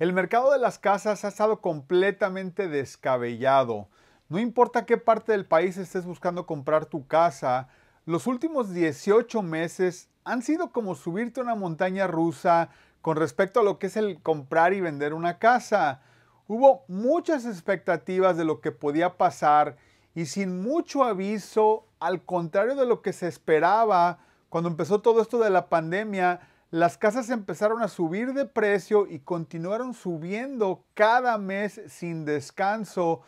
El mercado de las casas ha estado completamente descabellado. No importa qué parte del país estés buscando comprar tu casa, los últimos 18 meses han sido como subirte a una montaña rusa con respecto a lo que es el comprar y vender una casa. Hubo muchas expectativas de lo que podía pasar y sin mucho aviso, al contrario de lo que se esperaba cuando empezó todo esto de la pandemia, las casas empezaron a subir de precio y continuaron subiendo cada mes sin descanso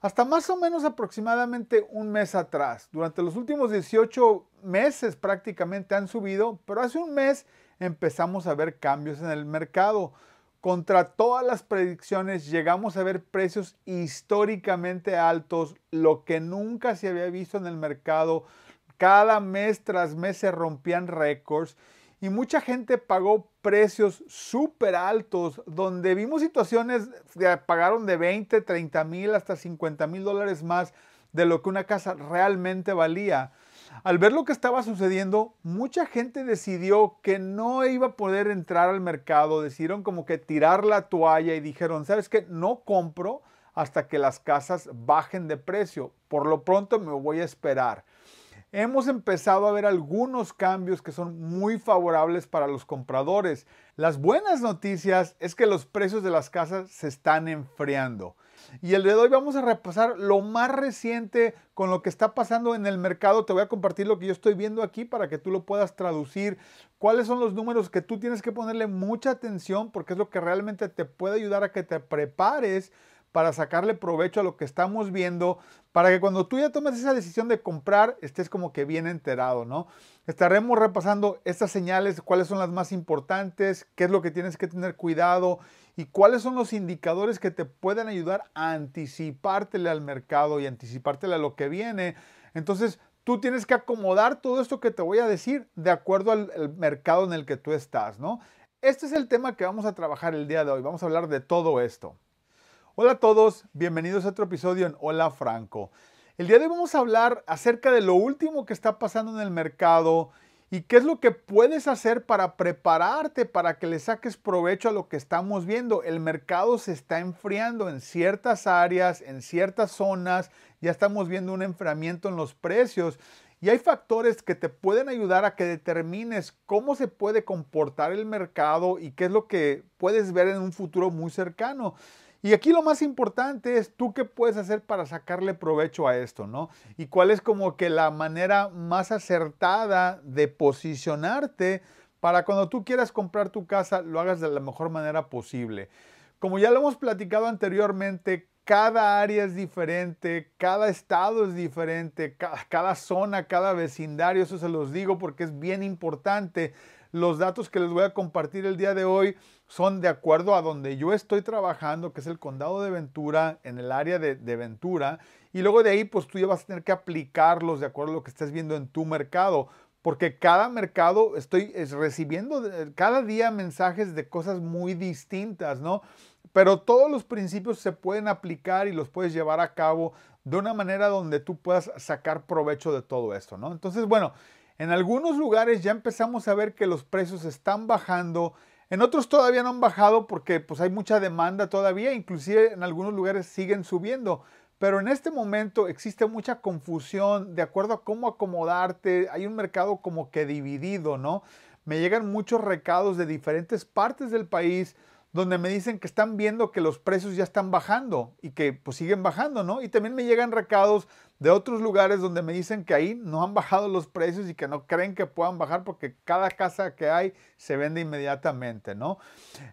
hasta más o menos aproximadamente un mes atrás. Durante los últimos 18 meses prácticamente han subido, pero hace un mes empezamos a ver cambios en el mercado. Contra todas las predicciones llegamos a ver precios históricamente altos, lo que nunca se había visto en el mercado. Cada mes tras mes se rompían récords y mucha gente pagó precios súper altos, donde vimos situaciones que pagaron de 20, 30 mil hasta 50 mil dólares más de lo que una casa realmente valía. Al ver lo que estaba sucediendo, mucha gente decidió que no iba a poder entrar al mercado, decidieron como que tirar la toalla y dijeron, ¿sabes qué? No compro hasta que las casas bajen de precio. Por lo pronto me voy a esperar hemos empezado a ver algunos cambios que son muy favorables para los compradores. Las buenas noticias es que los precios de las casas se están enfriando. Y el de hoy vamos a repasar lo más reciente con lo que está pasando en el mercado. Te voy a compartir lo que yo estoy viendo aquí para que tú lo puedas traducir. Cuáles son los números que tú tienes que ponerle mucha atención porque es lo que realmente te puede ayudar a que te prepares para sacarle provecho a lo que estamos viendo, para que cuando tú ya tomes esa decisión de comprar, estés como que bien enterado, ¿no? Estaremos repasando estas señales, cuáles son las más importantes, qué es lo que tienes que tener cuidado y cuáles son los indicadores que te pueden ayudar a anticipártele al mercado y anticipártele a lo que viene. Entonces, tú tienes que acomodar todo esto que te voy a decir de acuerdo al mercado en el que tú estás, ¿no? Este es el tema que vamos a trabajar el día de hoy. Vamos a hablar de todo esto. Hola a todos, bienvenidos a otro episodio en Hola Franco. El día de hoy vamos a hablar acerca de lo último que está pasando en el mercado y qué es lo que puedes hacer para prepararte para que le saques provecho a lo que estamos viendo. El mercado se está enfriando en ciertas áreas, en ciertas zonas, ya estamos viendo un enfriamiento en los precios. Y hay factores que te pueden ayudar a que determines cómo se puede comportar el mercado y qué es lo que puedes ver en un futuro muy cercano. Y aquí lo más importante es tú qué puedes hacer para sacarle provecho a esto, ¿no? Y cuál es como que la manera más acertada de posicionarte para cuando tú quieras comprar tu casa lo hagas de la mejor manera posible. Como ya lo hemos platicado anteriormente, cada área es diferente, cada estado es diferente, cada, zona, cada vecindario, eso se los digo porque es bien importante los datos que les voy a compartir el día de hoy son de acuerdo a donde yo estoy trabajando, que es el condado de Ventura, en el área de, Ventura. Y luego de ahí, pues tú ya vas a tener que aplicarlos de acuerdo a lo que estés viendo en tu mercado. Porque cada mercado estoy recibiendo eh, cada día mensajes de cosas muy distintas, ¿no? Pero todos los principios se pueden aplicar y los puedes llevar a cabo de una manera donde tú puedas sacar provecho de todo esto, ¿no? Entonces, bueno, en algunos lugares ya empezamos a ver que los precios están bajando, en otros todavía no han bajado porque pues hay mucha demanda todavía, inclusive en algunos lugares siguen subiendo. Pero en este momento existe mucha confusión de acuerdo a cómo acomodarte, hay un mercado como que dividido, ¿no? Me llegan muchos recados de diferentes partes del país donde me dicen que están viendo que los precios ya están bajando y que pues siguen bajando, ¿no? Y también me llegan recados de otros lugares donde me dicen que ahí no han bajado los precios y que no creen que puedan bajar porque cada casa que hay se vende inmediatamente, ¿no?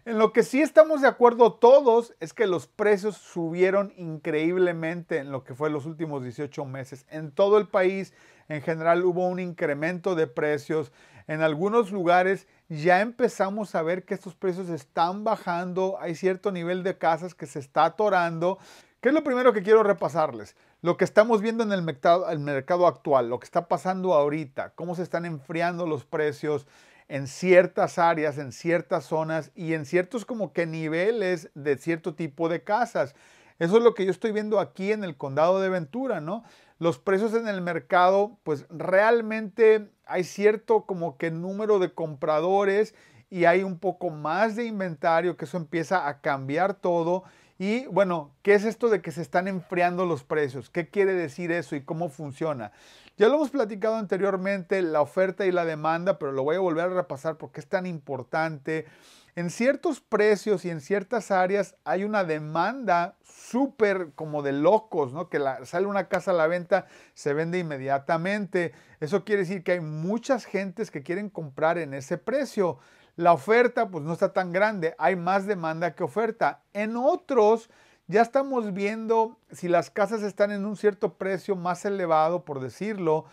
En lo que sí estamos de acuerdo todos es que los precios subieron increíblemente en lo que fue los últimos 18 meses. En todo el país en general hubo un incremento de precios. En algunos lugares ya empezamos a ver que estos precios están bajando, hay cierto nivel de casas que se está atorando. ¿Qué es lo primero que quiero repasarles? Lo que estamos viendo en el mercado, el mercado actual, lo que está pasando ahorita, cómo se están enfriando los precios en ciertas áreas, en ciertas zonas y en ciertos como que niveles de cierto tipo de casas. Eso es lo que yo estoy viendo aquí en el condado de Ventura, ¿no? los precios en el mercado, pues realmente hay cierto como que número de compradores y hay un poco más de inventario, que eso empieza a cambiar todo. Y bueno, ¿qué es esto de que se están enfriando los precios? ¿Qué quiere decir eso y cómo funciona? Ya lo hemos platicado anteriormente, la oferta y la demanda, pero lo voy a volver a repasar porque es tan importante en ciertos precios y en ciertas áreas hay una demanda súper como de locos, ¿no? Que sale una casa a la venta, se vende inmediatamente. Eso quiere decir que hay muchas gentes que quieren comprar en ese precio. La oferta pues no está tan grande, hay más demanda que oferta. En otros ya estamos viendo si las casas están en un cierto precio más elevado, por decirlo,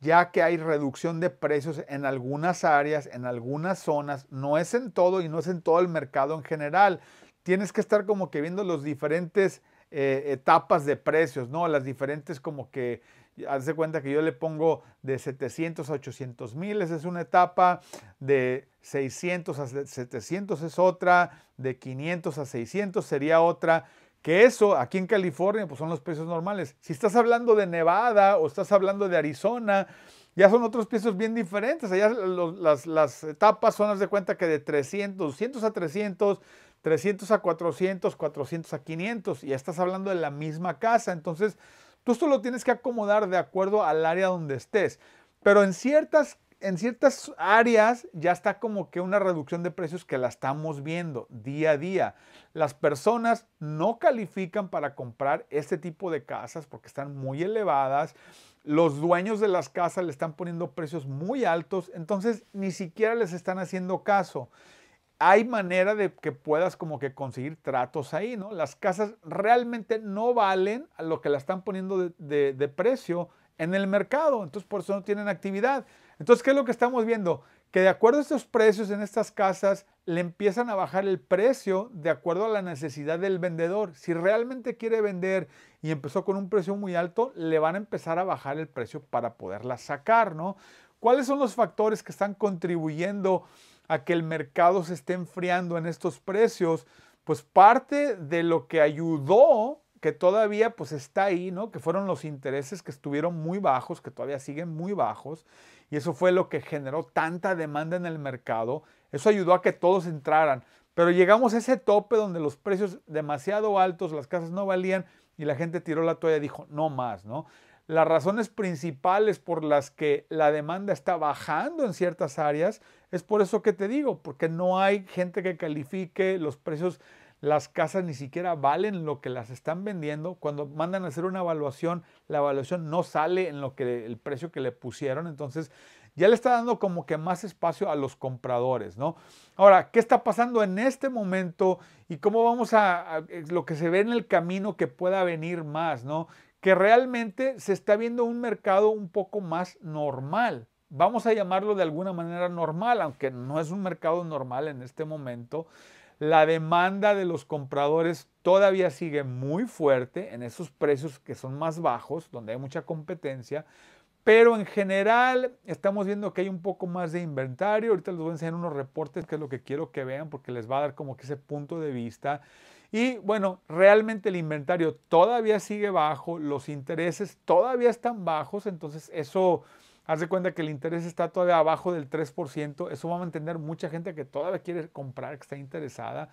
ya que hay reducción de precios en algunas áreas, en algunas zonas, no es en todo y no es en todo el mercado en general. Tienes que estar como que viendo las diferentes eh, etapas de precios, ¿no? Las diferentes como que, haz de cuenta que yo le pongo de 700 a 800 mil, esa es una etapa, de 600 a 700 es otra, de 500 a 600 sería otra. Que eso aquí en California pues son los precios normales. Si estás hablando de Nevada o estás hablando de Arizona, ya son otros precios bien diferentes. Allá las, etapas son, las de cuenta que de 300, 200 a 300, 300 a 400, 400 a 500. Y ya estás hablando de la misma casa. Entonces, tú esto lo tienes que acomodar de acuerdo al área donde estés. Pero en ciertas en ciertas áreas ya está como que una reducción de precios que la estamos viendo día a día. Las personas no califican para comprar este tipo de casas porque están muy elevadas. Los dueños de las casas le están poniendo precios muy altos, entonces ni siquiera les están haciendo caso. Hay manera de que puedas como que conseguir tratos ahí, ¿no? Las casas realmente no valen a lo que la están poniendo de precio en el mercado, entonces por eso no tienen actividad. Entonces, ¿qué es lo que estamos viendo? Que de acuerdo a estos precios en estas casas, le empiezan a bajar el precio de acuerdo a la necesidad del vendedor. Si realmente quiere vender y empezó con un precio muy alto, le van a empezar a bajar el precio para poderla sacar, ¿no? ¿Cuáles son los factores que están contribuyendo a que el mercado se esté enfriando en estos precios? Pues parte de lo que ayudó que todavía pues está ahí, ¿no? Que fueron los intereses que estuvieron muy bajos, que todavía siguen muy bajos, y eso fue lo que generó tanta demanda en el mercado, eso ayudó a que todos entraran, pero llegamos a ese tope donde los precios demasiado altos, las casas no valían y la gente tiró la toalla y dijo, no más, ¿no? Las razones principales por las que la demanda está bajando en ciertas áreas es por eso que te digo, porque no hay gente que califique, los precios las casas ni siquiera valen lo que las están vendiendo. Cuando mandan a hacer una evaluación, la evaluación no sale en lo que el precio que le pusieron. Entonces, ya le está dando como que más espacio a los compradores, ¿no? Ahora, ¿qué está pasando en este momento y cómo vamos a, lo que se ve en el camino que pueda venir más, ¿no? Que realmente se está viendo un mercado un poco más normal, vamos a llamarlo de alguna manera normal, aunque no es un mercado normal en este momento, la demanda de los compradores todavía sigue muy fuerte en esos precios que son más bajos, donde hay mucha competencia, pero en general estamos viendo que hay un poco más de inventario. Ahorita les voy a enseñar unos reportes que es lo que quiero que vean porque les va a dar como que ese punto de vista. Y bueno, realmente el inventario todavía sigue bajo, los intereses todavía están bajos, entonces eso haz de cuenta que el interés está todavía abajo del 3%, eso va a mantener mucha gente que todavía quiere comprar, que está interesada.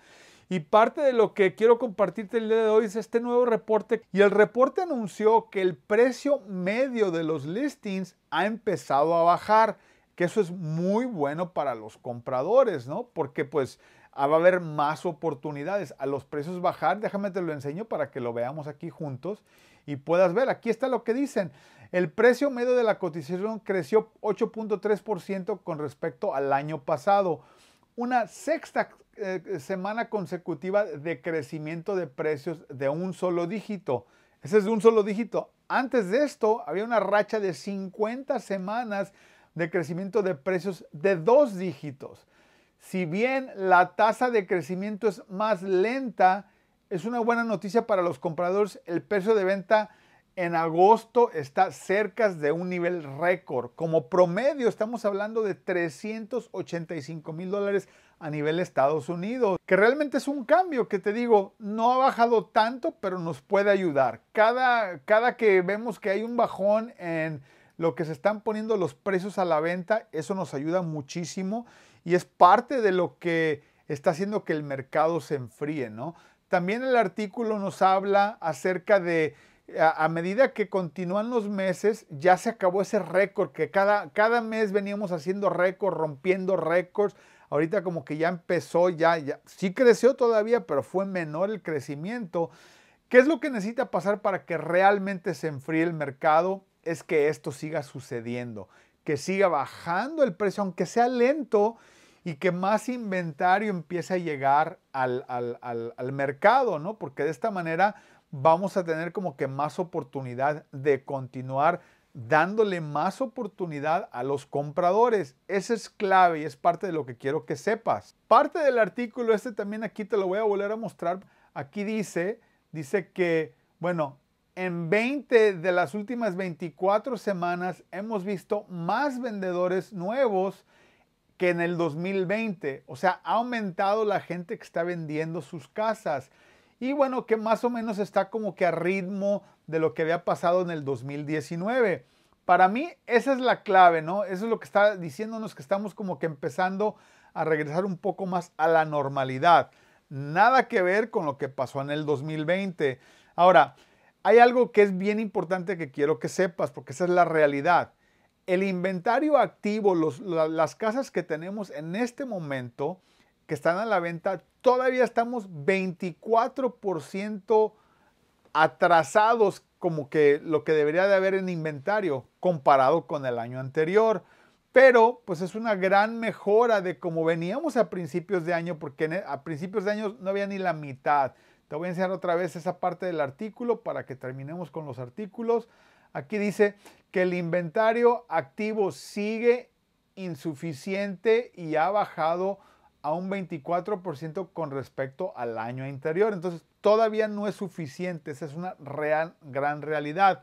Y parte de lo que quiero compartirte el día de hoy es este nuevo reporte. Y el reporte anunció que el precio medio de los listings ha empezado a bajar, que eso es muy bueno para los compradores, ¿no? Porque pues ah, va a haber más oportunidades. A los precios bajar, déjame te lo enseño para que lo veamos aquí juntos y puedas ver. Aquí está lo que dicen. El precio medio de la cotización creció 8.3% con respecto al año pasado, una sexta eh, semana consecutiva de crecimiento de precios de un solo dígito. Ese es de un solo dígito. Antes de esto había una racha de 50 semanas de crecimiento de precios de dos dígitos. Si bien la tasa de crecimiento es más lenta, es una buena noticia para los compradores. El precio de venta en agosto está cerca de un nivel récord. Como promedio estamos hablando de 385 mil dólares a nivel Estados Unidos, que realmente es un cambio que te digo, no ha bajado tanto, pero nos puede ayudar. Cada, cada que vemos que hay un bajón en lo que se están poniendo los precios a la venta, eso nos ayuda muchísimo y es parte de lo que está haciendo que el mercado se enfríe, ¿no? También el artículo nos habla acerca de a, medida que continúan los meses, ya se acabó ese récord, que cada, cada mes veníamos haciendo récords, rompiendo récords. Ahorita como que ya empezó, ya, ya, sí creció todavía, pero fue menor el crecimiento. ¿Qué es lo que necesita pasar para que realmente se enfríe el mercado? Es que esto siga sucediendo, que siga bajando el precio, aunque sea lento, y que más inventario empiece a llegar al, al, al, al mercado, ¿no? Porque de esta manera vamos a tener como que más oportunidad de continuar dándole más oportunidad a los compradores. Esa es clave y es parte de lo que quiero que sepas. Parte del artículo, este también aquí te lo voy a volver a mostrar. Aquí dice, dice que, bueno, en 20 de las últimas 24 semanas hemos visto más vendedores nuevos que en el 2020. O sea, ha aumentado la gente que está vendiendo sus casas y bueno, que más o menos está como que a ritmo de lo que había pasado en el 2019. Para mí esa es la clave, ¿no? Eso es lo que está diciéndonos que estamos como que empezando a regresar un poco más a la normalidad. Nada que ver con lo que pasó en el 2020. Ahora, hay algo que es bien importante que quiero que sepas, porque esa es la realidad. El inventario activo, las casas que tenemos en este momento, que están a la venta, todavía estamos 24% atrasados como que lo que debería de haber en inventario comparado con el año anterior. Pero pues es una gran mejora de cómo veníamos a principios de año, porque e, a principios de año no había ni la mitad. Te voy a enseñar otra vez esa parte del artículo para que terminemos con los artículos. Aquí dice que el inventario activo sigue insuficiente y ha bajado a un 24% con respecto al año anterior. Entonces, todavía no es suficiente, esa es una real, gran realidad.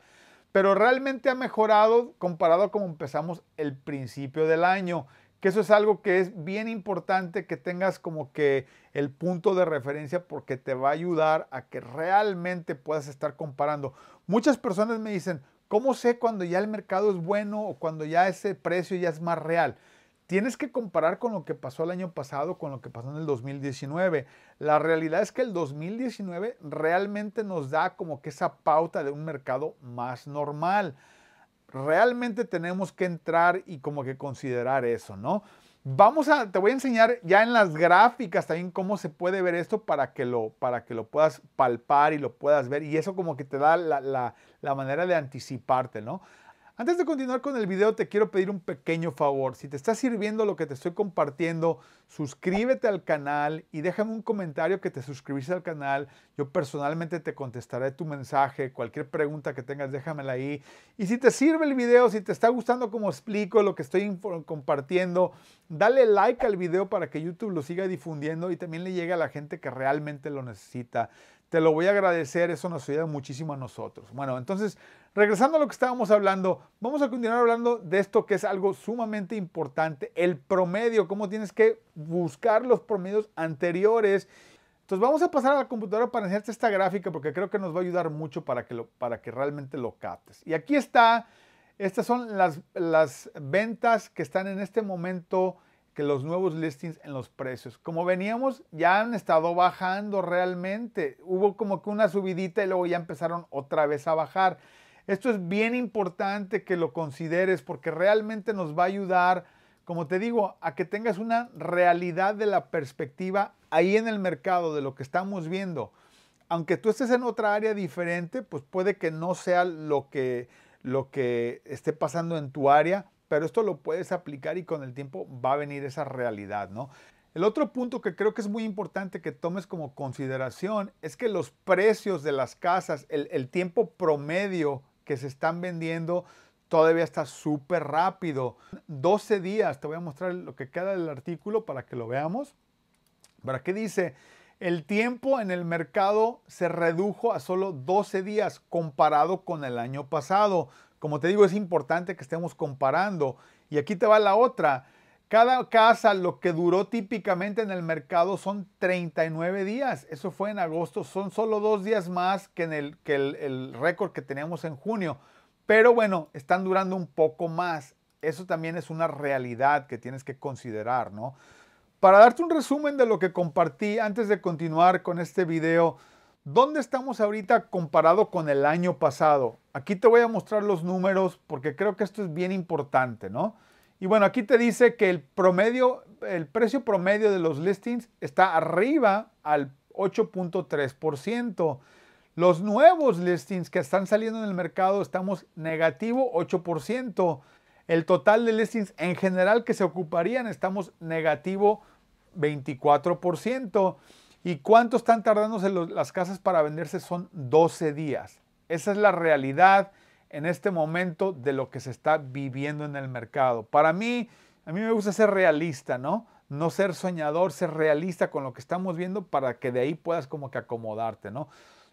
Pero realmente ha mejorado comparado a como empezamos el principio del año, que eso es algo que es bien importante que tengas como que el punto de referencia porque te va a ayudar a que realmente puedas estar comparando. Muchas personas me dicen, ¿cómo sé cuando ya el mercado es bueno o cuando ya ese precio ya es más real? Tienes que comparar con lo que pasó el año pasado, con lo que pasó en el 2019. La realidad es que el 2019 realmente nos da como que esa pauta de un mercado más normal. Realmente tenemos que entrar y como que considerar eso, ¿no? Vamos a, te voy a enseñar ya en las gráficas también cómo se puede ver esto para que lo, para que lo puedas palpar y lo puedas ver. Y eso como que te da la, la manera de anticiparte, ¿no? Antes de continuar con el video te quiero pedir un pequeño favor. Si te está sirviendo lo que te estoy compartiendo, suscríbete al canal y déjame un comentario que te suscribiste al canal. Yo personalmente te contestaré tu mensaje, cualquier pregunta que tengas déjamela ahí. Y si te sirve el video, si te está gustando cómo explico lo que estoy compartiendo, dale like al video para que YouTube lo siga difundiendo y también le llegue a la gente que realmente lo necesita. Te lo voy a agradecer, eso nos ayuda muchísimo a nosotros. Bueno, entonces, regresando a lo que estábamos hablando, vamos a continuar hablando de esto que es algo sumamente importante, el promedio, cómo tienes que buscar los promedios anteriores. Entonces vamos a pasar a la computadora para enseñarte esta gráfica porque creo que nos va a ayudar mucho para que, para que realmente lo captes. Y aquí está, estas son las, las ventas que están en este momento que los nuevos listings en los precios. Como veníamos, ya han estado bajando realmente. Hubo como que una subidita y luego ya empezaron otra vez a bajar. Esto es bien importante que lo consideres porque realmente nos va a ayudar, como te digo, a que tengas una realidad de la perspectiva ahí en el mercado de lo que estamos viendo. Aunque tú estés en otra área diferente, pues puede que no sea lo que, lo que esté pasando en tu área, pero esto lo puedes aplicar y con el tiempo va a venir esa realidad, ¿no? El otro punto que creo que es muy importante que tomes como consideración es que los precios de las casas, el, tiempo promedio que se están vendiendo, todavía está súper rápido. 12 días, te voy a mostrar lo que queda del artículo para que lo veamos. ¿Para qué dice? El tiempo en el mercado se redujo a solo 12 días comparado con el año pasado. Como te digo, es importante que estemos comparando. Y aquí te va la otra. Cada casa lo que duró típicamente en el mercado son 39 días. Eso fue en agosto. Son solo dos días más que, el, que el récord que teníamos en junio. Pero bueno, están durando un poco más. Eso también es una realidad que tienes que considerar, ¿no? Para darte un resumen de lo que compartí antes de continuar con este video, ¿Dónde estamos ahorita comparado con el año pasado? Aquí te voy a mostrar los números porque creo que esto es bien importante, ¿no? Y bueno, aquí te dice que el promedio, el precio promedio de los listings está arriba al 8.3%. Los nuevos listings que están saliendo en el mercado estamos negativo 8%. El total de listings en general que se ocuparían estamos negativo 24%. ¿Y cuánto están tardándose las casas para venderse? Son 12 días. Esa es la realidad en este momento de lo que se está viviendo en el mercado. Para mí, a mí me gusta ser realista, ¿no? No ser soñador, ser realista con lo que estamos viendo para que de ahí puedas como que acomodarte, ¿no?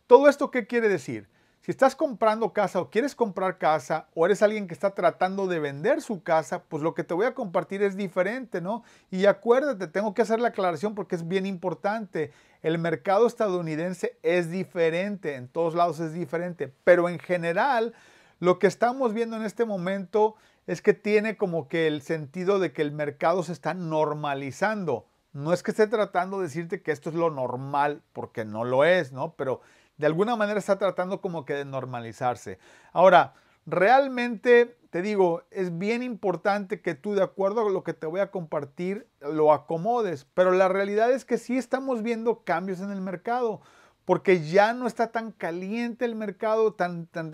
Todo esto, ¿qué quiere decir? Si estás comprando casa o quieres comprar casa o eres alguien que está tratando de vender su casa, pues lo que te voy a compartir es diferente, ¿no? Y acuérdate, tengo que hacer la aclaración porque es bien importante. El mercado estadounidense es diferente, en todos lados es diferente, pero en general lo que estamos viendo en este momento es que tiene como que el sentido de que el mercado se está normalizando. No es que esté tratando de decirte que esto es lo normal, porque no lo es, ¿no? Pero de alguna manera está tratando como que de normalizarse. Ahora, realmente te digo, es bien importante que tú, de acuerdo a lo que te voy a compartir, lo acomodes. Pero la realidad es que sí estamos viendo cambios en el mercado, porque ya no está tan caliente el mercado,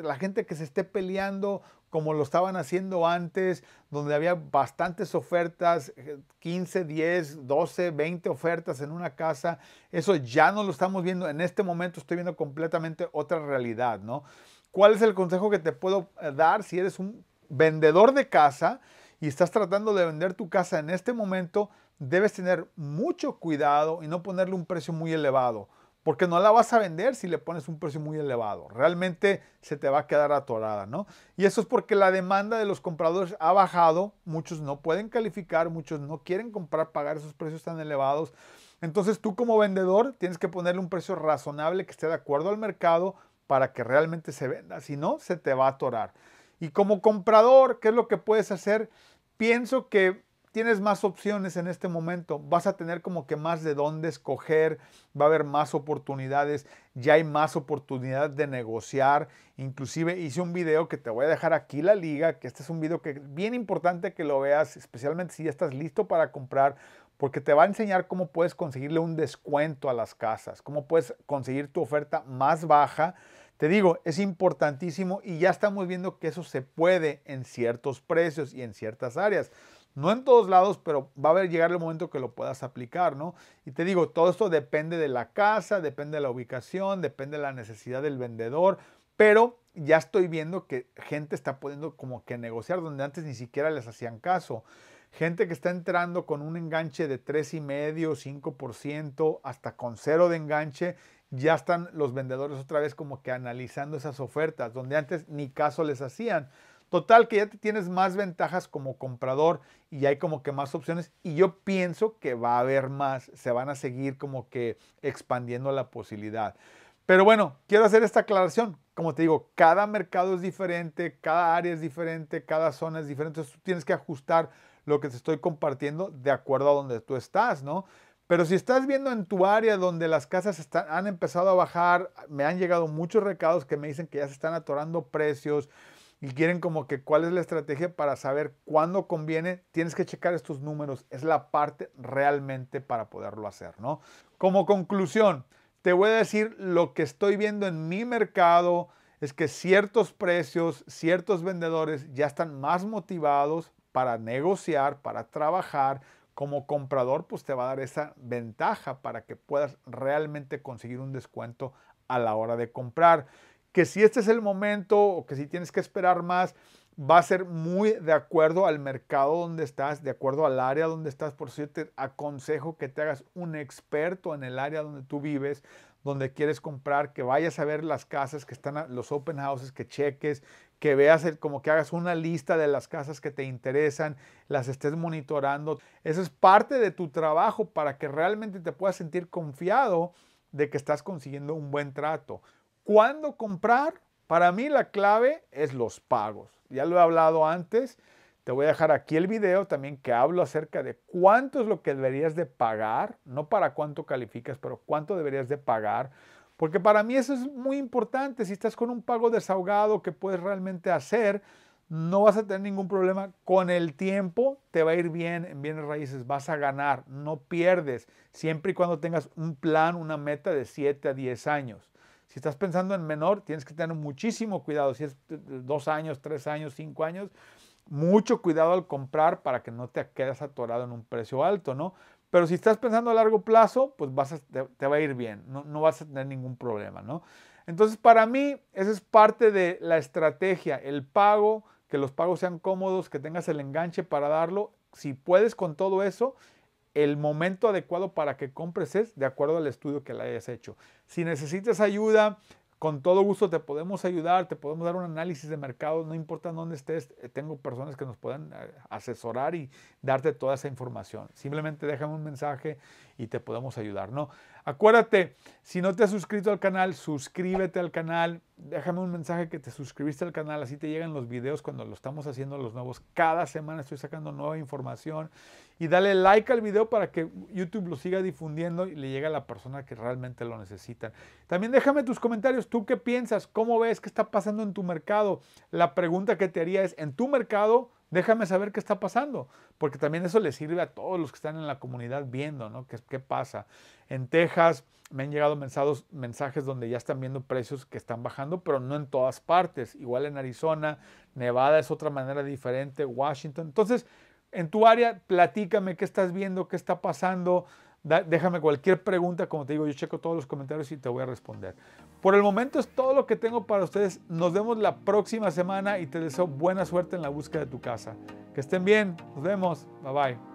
la gente que se esté peleando como lo estaban haciendo antes, donde había bastantes ofertas, 15, 10, 12, 20 ofertas en una casa. Eso ya no lo estamos viendo. En este momento estoy viendo completamente otra realidad, ¿no? ¿Cuál es el consejo que te puedo eh, dar si eres un vendedor de casa y estás tratando de vender tu casa en este momento? Debes tener mucho cuidado y no ponerle un precio muy elevado porque no la vas a vender si le pones un precio muy elevado. Realmente se te va a quedar atorada, ¿no? Y eso es porque la demanda de los compradores ha bajado, muchos no pueden calificar, muchos no quieren comprar, pagar esos precios tan elevados. Entonces tú como vendedor tienes que ponerle un precio razonable que esté de acuerdo al mercado para que realmente se venda, si no, se te va a atorar. Y como comprador, ¿qué es lo que puedes hacer? Pienso que tienes más opciones en este momento, vas a tener como que más de dónde escoger, va a haber más oportunidades, ya hay más oportunidad de negociar, inclusive hice un video que te voy a dejar aquí la liga, que este es un video que bien importante que lo veas, especialmente si ya estás listo para comprar, porque te va a enseñar cómo puedes conseguirle un descuento a las casas, cómo puedes conseguir tu oferta más baja. Te digo, es importantísimo y ya estamos viendo que eso se puede en ciertos precios y en ciertas áreas. No en todos lados, pero va a llegar el momento que lo puedas aplicar, ¿no? Y te digo, todo esto depende de la casa, depende de la ubicación, depende de la necesidad del vendedor, pero ya estoy viendo que gente está pudiendo como que negociar donde antes ni siquiera les hacían caso. Gente que está entrando con un enganche de 3,5, 5%, hasta con cero de enganche, ya están los vendedores otra vez como que analizando esas ofertas, donde antes ni caso les hacían. Total, que ya te tienes más ventajas como comprador y hay como que más opciones. Y yo pienso que va a haber más, se van a seguir como que expandiendo la posibilidad. Pero bueno, quiero hacer esta aclaración. Como te digo, cada mercado es diferente, cada área es diferente, cada zona es diferente. Entonces tú tienes que ajustar lo que te estoy compartiendo de acuerdo a donde tú estás, ¿no? Pero si estás viendo en tu área donde las casas están, han empezado a bajar, me han llegado muchos recados que me dicen que ya se están atorando precios, y quieren como que cuál es la estrategia para saber cuándo conviene, tienes que checar estos números, es la parte realmente para poderlo hacer, ¿no? Como conclusión, te voy a decir lo que estoy viendo en mi mercado es que ciertos precios, ciertos vendedores ya están más motivados para negociar, para trabajar, como comprador, pues te va a dar esa ventaja para que puedas realmente conseguir un descuento a la hora de comprar que si este es el momento o que si tienes que esperar más, va a ser muy de acuerdo al mercado donde estás, de acuerdo al área donde estás. Por cierto, te aconsejo que te hagas un experto en el área donde tú vives, donde quieres comprar, que vayas a ver las casas que están, los open houses, que cheques, que veas como que hagas una lista de las casas que te interesan, las estés monitorando. Eso es parte de tu trabajo para que realmente te puedas sentir confiado de que estás consiguiendo un buen trato. ¿Cuándo comprar? Para mí la clave es los pagos. Ya lo he hablado antes. Te voy a dejar aquí el video también que hablo acerca de cuánto es lo que deberías de pagar, no para cuánto calificas, pero cuánto deberías de pagar. Porque para mí eso es muy importante. Si estás con un pago desahogado que puedes realmente hacer, no vas a tener ningún problema. Con el tiempo te va a ir bien en bienes raíces, vas a ganar, no pierdes, siempre y cuando tengas un plan, una meta de 7 a 10 años. Si estás pensando en menor, tienes que tener muchísimo cuidado. Si es dos años, tres años, cinco años, mucho cuidado al comprar para que no te quedes atorado en un precio alto, ¿no? Pero si estás pensando a largo plazo, pues vas te, te, va a ir bien, no, no, vas a tener ningún problema, ¿no? Entonces, para mí, esa es parte de la estrategia, el pago, que los pagos sean cómodos, que tengas el enganche para darlo. Si puedes con todo eso, el momento adecuado para que compres es de acuerdo al estudio que le hayas hecho. Si necesitas ayuda, con todo gusto te podemos ayudar, te podemos dar un análisis de mercado, no importa dónde estés, eh, tengo personas que nos pueden eh, asesorar y darte toda esa información. Simplemente déjame un mensaje y te podemos ayudar, ¿no? Acuérdate, si no te has suscrito al canal, suscríbete al canal, déjame un mensaje que te suscribiste al canal, así te llegan los videos cuando lo estamos haciendo los nuevos. Cada semana estoy sacando nueva información y dale like al video para que YouTube lo siga difundiendo y le llegue a la persona que realmente lo necesita. También déjame tus comentarios, tú qué piensas, cómo ves qué está pasando en tu mercado. La pregunta que te haría es, ¿en tu mercado? Déjame saber qué está pasando, porque también eso le sirve a todos los que están en la comunidad viendo, ¿no? ¿Qué, qué pasa? En Texas me han llegado mensajes, mensajes donde ya están viendo precios que están bajando, pero no en todas partes. Igual en Arizona, Nevada es otra manera diferente, Washington. Entonces, en tu área, platícame qué estás viendo, qué está pasando. déjame cualquier pregunta, como te digo, yo checo todos los comentarios y te voy a responder. Por el momento es todo lo que tengo para ustedes. Nos vemos la próxima semana y te deseo buena suerte en la búsqueda de tu casa. Que estén bien, nos vemos, bye bye.